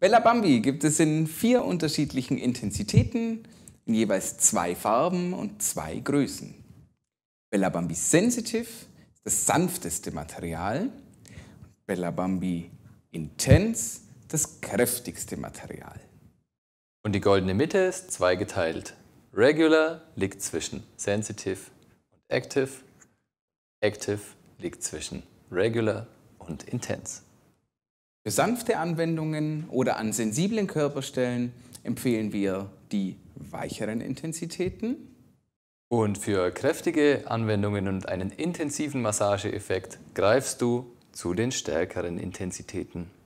Bella Bambi gibt es in vier unterschiedlichen Intensitäten, in jeweils zwei Farben und zwei Größen. Bella Bambi Sensitive ist das sanfteste Material, Bella Bambi Intense das kräftigste Material. Und die goldene Mitte ist zweigeteilt. Regular liegt zwischen Sensitive und Active, Active liegt zwischen Regular und Intense. Für sanfte Anwendungen oder an sensiblen Körperstellen empfehlen wir die weicheren Intensitäten. Und für kräftige Anwendungen und einen intensiven Massageeffekt greifst du zu den stärkeren Intensitäten.